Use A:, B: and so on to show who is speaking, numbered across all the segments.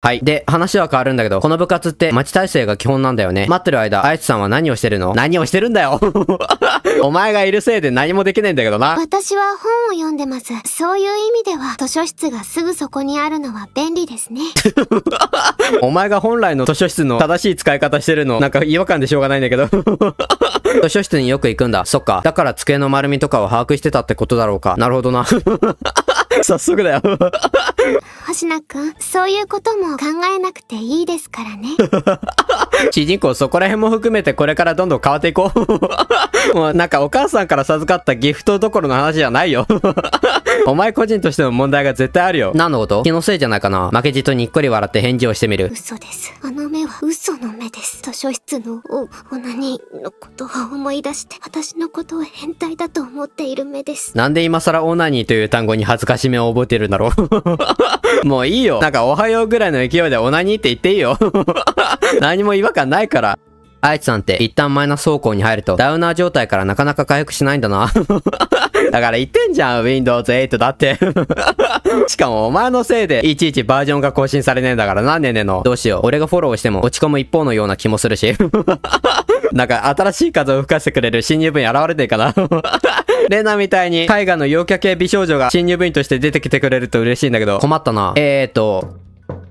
A: はい。で、話は変わるんだけど、この部活って待ち体制が基本なんだよね。待ってる間、あいつさんは何をしてるの何をしてるんだよ お前がいるせいで何もできないんだけどな。
B: 私は本を読んでます。そういう意味では、図書室がすぐそこにあるのは便利ですね。
A: お前が本来の図書室の正しい使い方してるの、なんか違和感でしょうがないんだけど 図書室によく行くんだ。そっか。だから机の丸みとかを把握してたってことだろうか。なるほどな。早速だよ
B: 星名くん、そういうことも考えなくていいですからね。
A: 主人公そこら辺も含めてこれからどんどん変わっていこう。もうなんかお母さんから授かったギフトどころの話じゃないよ お前個人としての問題が絶対あるよ。何のこと気のせいじゃないかな。負けじとにっこり笑って返事をしてみる。
B: 嘘です。あの目は嘘の目です。図書室のお、オナニーのことを思い出して、私のことを変態だと思っている目です。
A: なんで今更オナニーという単語に恥ずかしめを覚えてるんだろう もういいよ。なんかおはようぐらいの勢いでオナニーって言っていいよ。何も違和感ないから。あいつなんて一旦マイナス走行に入るとダウナー状態からなかなか回復しないんだな。だから言ってんじゃん、Windows 8だって しかもお前のせいで、いちいちバージョンが更新されねえんだからな、ねねの。どうしよう。俺がフォローしても落ち込む一方のような気もするし なんか新しい風を吹かせてくれる新入部員現れてえかなレナみたいに絵画の陽キャ系美少女が新入部員として出てきてくれると嬉しいんだけど、困ったな。えーと、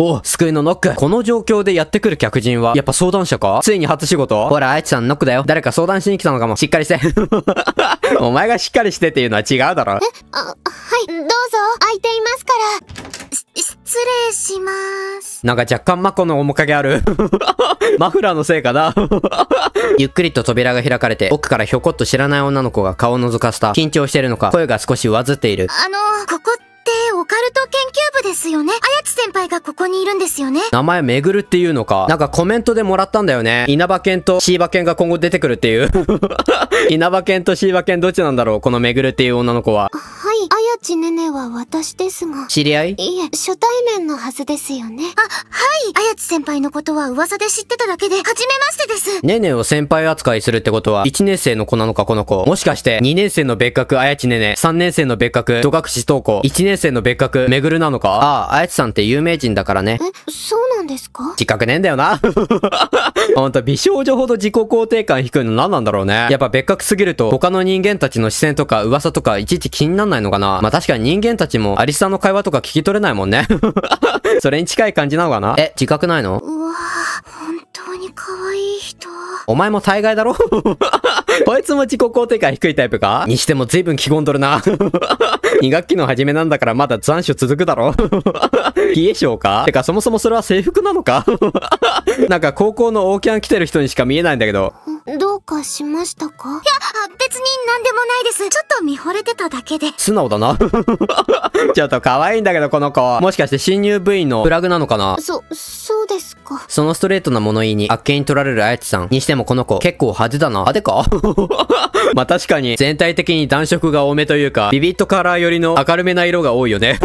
A: お救いのノック。この状況でやってくる客人は、やっぱ相談者かついに初仕事ほら、あいつさんノックだよ。誰か相談しに来たのかも。しっかりして。お前がしっかりしてっていうのは違うだろ。え、
B: あ、はい、どうぞ。空いていますから。失礼しま
A: す。なんか若干マコの面影ある。マフラーのせいかな ゆっくりと扉が開かれて、奥からひょこっと知らない女の子が顔を覗かせた。緊張してるのか、声が少し上ずっている。
B: あの、ここってってオカルト研究部ですよね。あやち先輩がここにいるんですよね。
A: 名前めぐるっていうのか。なんかコメントでもらったんだよね。稲葉犬と椎葉犬が今後出てくるっていう 稲葉犬と椎葉犬どっちなんだろうこのめぐるっていう女の子は。
B: あやちねねは私ですが。知り合いいえ、初対面のはずですよね。あ、はい。あやち先輩のことは噂で知ってただけで、初めましてです。
A: ねねを先輩扱いするってことは、1年生の子なのかこの子。もしかして、2年生の別格あやちねね、3年生の別格、戸隠し登校、1年生の別格、めぐるなのかああ、あやちさんって有名人だからね。
B: え、そうなんですか自
A: 覚ねえんだよな。ほんと、美少女ほど自己肯定感低いの何なんだろうね。やっぱ別格すぎると、他の人間たちの視線とか噂とかいちいち気になんないのかなまあ、確かに人間たちもアリスさんの会話とか聞き取れないもんね それに近い感じなのかなえ、自覚ないの
B: うわぁ、本当
A: に可愛い人。お前も大概だろ こいつも自己肯定感低いタイプかにしても随分気込んどるな。2学期の初めなんだからまだ残暑続くだろ 冷え性かてかそもそもそれは制服なのか なんか高校のオーキャン来てる人にしか見えないんだけど。
B: どうかしましたかいや、別に何でもないです。ちょっと見惚れてただけで。
A: 素直だな。ちょっと可愛いんだけどこの子。もしかして新入部員のフラグなのかなそ、
B: そうですか。
A: そのストレートな物言いにあっけに取られるあやちさん。にしてももこの子、結構派手だな。派手か まあ確かに、全体的に暖色が多めというか、ビビットカラー寄りの明るめな色が多いよね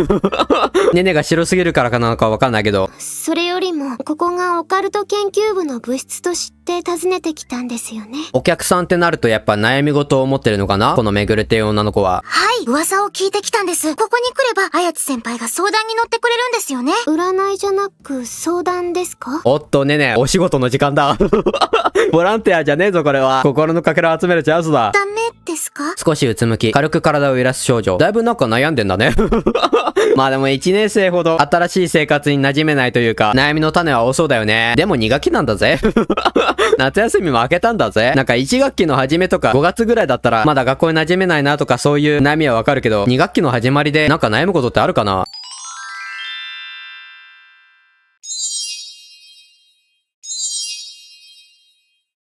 A: ねねが白すぎるからかなのかわかんないけど。
B: それよここがオカルト研究部の部室と知って訪ねてきたんですよね
A: お客さんってなるとやっぱ悩み事を持ってるのかなこのめぐて女の子は
B: はい噂を聞いてきたんですここに来ればやつ先輩が相談に乗ってくれるんですよね占いじゃなく相談ですか
A: おっとねねお仕事の時間だ ボランティアじゃねえぞこれは心のかけらを集めるチャンスだダメですか少しうつむき、軽く体を揺らす少女。だいぶなんか悩んでんだね。まあでも1年生ほど新しい生活に馴染めないというか、悩みの種は多そうだよね。でも2学期なんだぜ。夏休みも明けたんだぜ。なんか1学期の初めとか5月ぐらいだったら、まだ学校に馴染めないなとかそういう悩みはわかるけど、2学期の始まりでなんか悩むことってあるかな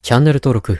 A: チャンネル登録。